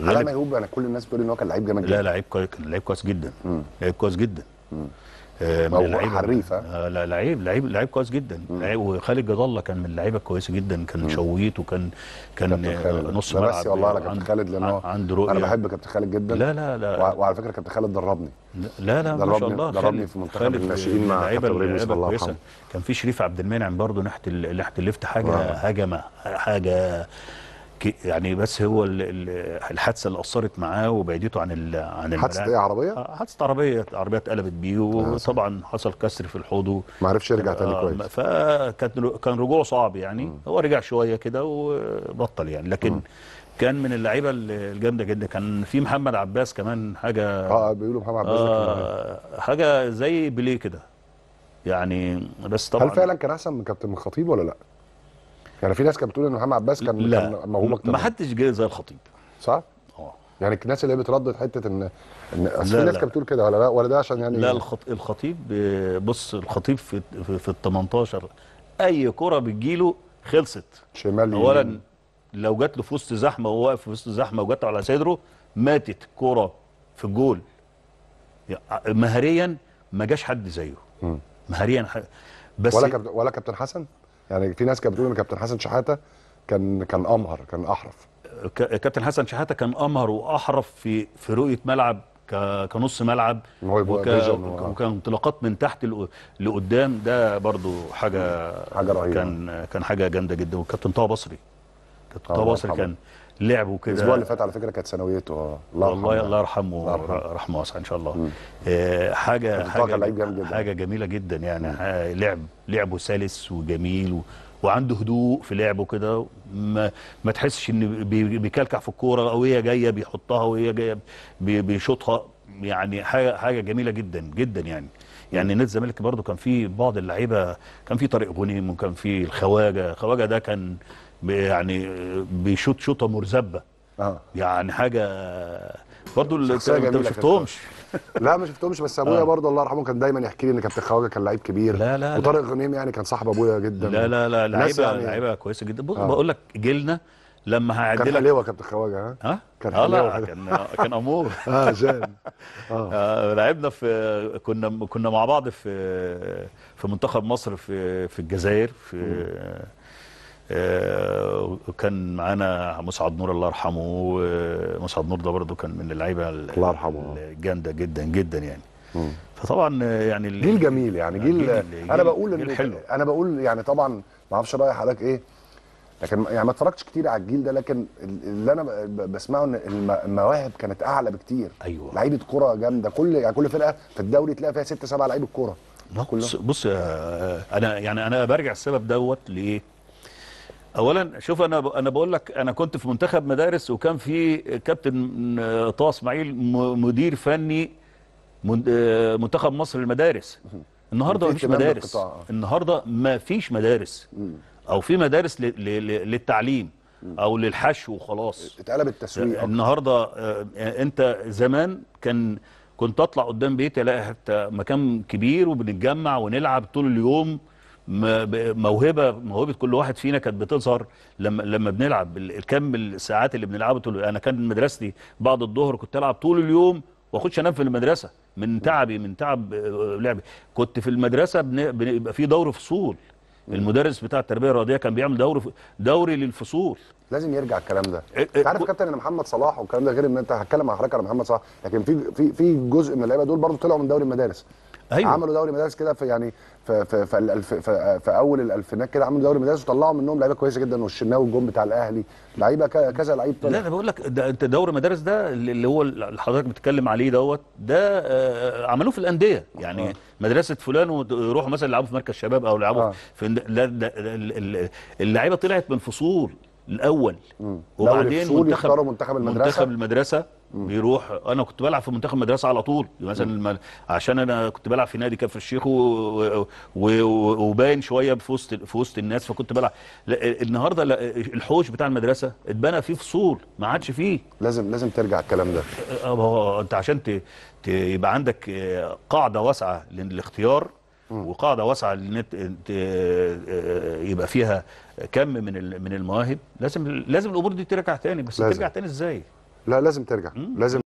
على ما يهوب انا كل الناس بتقول ان هو كان لعيب جامد جدا لا لعيب كويس كان لعيب كويس جدا لعيب كويس جدا آه، من اللعيبه حريف آه لا لعيب لعيب لعيب كويس جدا وخالد جد الله كان من اللعيبه الكويسه جدا كان شويت وكان كان آه، نص ملعب بس والله على كابتن خالد لانه عنده رؤيه انا بحب كابتن خالد جدا لا لا لا وعلى فكره كابتن خالد دربني لا لا ما شاء الله دربني في منتخب الناشئين مع كابتن ابراهيم الله عليه كان في شريف عبد المنعم برضه ناحيه ناحيه الليفت حاجه هجمه حاجه يعني بس هو الحادثه اللي اثرت معاه وبعدته عن عن الملاعب حادثه ايه عربيه؟ آه، حادثه عربيه عربيه اتقلبت بيه آه، وطبعا حصل كسر في الحوض ما عرفش يرجع آه، تاني كويس فكان كان رجوعه صعب يعني م. هو رجع شويه كده وبطل يعني لكن م. كان من اللعيبه الجامده جدا كان في محمد عباس كمان حاجه اه بيقولوا محمد عباس آه حاجه زي بلي كده يعني بس طبعا هل فعلا كان احسن من كابتن الخطيب ولا لا؟ يعني في ناس كانت بتقول ان محمد عباس كان لا موهوب اكتر ما حدش جاي زي الخطيب صح؟ اه يعني الناس اللي هي بتردد حته ان ان في ناس كانت بتقول كده ولا لا ولا ده عشان يعني لا الخطيب بص الخطيب في في ال 18 اي كره له خلصت شمال اولا لو جات له في وسط زحمه وهو واقف في وسط زحمه وجات على صدره ماتت كره في الجول مهريا ما جاش حد زيه مهريا بس ولا كابتن ولا كابتن حسن يعني في ناس كانت بتقول ان كابتن حسن شحاته كان كان امهر كان احرف كابتن حسن شحاته كان امهر واحرف في في رؤيه ملعب كنص ملعب وك... وكان انطلاقات من تحت لقدام ده برضو حاجه حاجه رهيبه كان كان حاجه جامده جدا والكابتن طه بصري كابتن طه بصري كان لعب كده الاسبوع اللي فات على فكره كانت ثانويته اه والله الله يرحمه رحمه واسعه ان شاء الله آه، حاجه حاجه حاجه جميله جدا يعني آه، لعب لعبه سلس وجميل و... وعنده هدوء في لعبه كده ما, ما تحسش ان بيكلكع في الكوره او هي جايه بيحطها وهي جايه بيشوطها يعني حاجه حاجه جميله جدا جدا يعني يعني نادي الزمالك برضو كان في بعض اللعيبه كان في طارق غنيم وكان في الخواجه خواجه ده كان يعني بيشوط شوطه مرزبه آه. يعني حاجه برضو انت ما شفتهمش لا ما شفتهمش بس ابويا آه. برضو الله يرحمه كان دايما يحكي لي ان كابتن خواجه كان لعيب كبير لا لا وطارق غنيم يعني كان صاحب ابويا جدا لا لا لا لعيبه يعني لعيبه كويسه جدا آه. بقول لك جيلنا لما هعدلك كان حليوه كابتن خواجه ها؟ ها؟ كان آه كان كان امور اه زين آه. آه لعبنا في كنا كنا مع بعض في في منتخب مصر في في الجزائر في م. آه وكان معانا مسعد نور الله يرحمه ومسعد نور ده برضه كان من اللعيبه الله يرحمه الجامده جدا جدا يعني فطبعا يعني جيل جميل يعني جيل, جيل, جيل انا بقول جيل حلو. انا بقول يعني طبعا ما اعرفش راي حضرتك ايه لكن يعني ما اتفرجتش كتير على الجيل ده لكن اللي انا بسمعه ان المواهب كانت اعلى بكتير ايوه لعيبه كوره جامده كل يعني كل فرقه في الدوري تلاقي فيها ست سبع لعيبه كوره بص بص آه، آه، انا يعني انا برجع السبب دوت ليه اولا شوف انا انا بقول لك انا كنت في منتخب مدارس وكان في كابتن آه، طه اسماعيل مدير فني منتخب مصر للمدارس النهارده مفيش مدارس النهارده ما فيش مدارس او في مدارس للتعليم او للحشو وخلاص اتقلب التسويق النهارده آه، انت زمان كان كنت اطلع قدام بيتي الاقي حتى مكان كبير وبنتجمع ونلعب طول اليوم موهبه موهبه كل واحد فينا كانت بتظهر لما لما بنلعب الكم الساعات اللي بنلعبه طول انا كان مدرستي بعد الظهر كنت العب طول اليوم واخدش انام في المدرسه من تعبي من تعب آه، لعبي كنت في المدرسه بيبقى في دور فصول المدرس بتاع التربيه الرياضيه كان بيعمل دوري دوري للفصول لازم يرجع الكلام ده إيه، إيه، انت عارف كابتن ان محمد صلاح والكلام ده غير ان انت هتكلم مع حضرتك على محمد صلاح لكن في في في جزء من اللعيبه دول برضه طلعوا من دوري المدارس أيوة. عملوا دوري مدارس كده في يعني في في في, الألف في, في اول الالفينات كده عملوا دوري مدارس وطلعوا منهم لعيبه كويسه جدا والشناوي والجون بتاع الاهلي لعيبه كذا لعيب طلع لا انا بقول لك ده انت دوري مدارس ده اللي هو اللي حضرتك بتتكلم عليه دوت ده آه، عملوه في الانديه يعني آه. مدرسه فلان ويروحوا مثلا يلعبوا في مركز شباب او يلعبوا آه. في ده اللعيبه طلعت من فصول الاول م. وبعدين منتخب منتخب المدرسه منتخب المدرسه بيروح انا كنت بلعب في منتخب المدرسه على طول مثلا عشان انا كنت بلعب في نادي كفر الشيخ وباين شويه في وسط في وسط الناس فكنت بلعب لا... النهارده لا... الحوش بتاع المدرسه اتبنى فيه فصول ما عادش فيه لازم لازم ترجع الكلام ده أه... أه، انت عشان يبقى عندك قاعده واسعه للاختيار وقاعده واسعه ان يبقى فيها كم من من المواهب لازم لازم الامور دي ترجع تاني بس لازم. ترجع تاني ازاي لا لازم ترجع لازم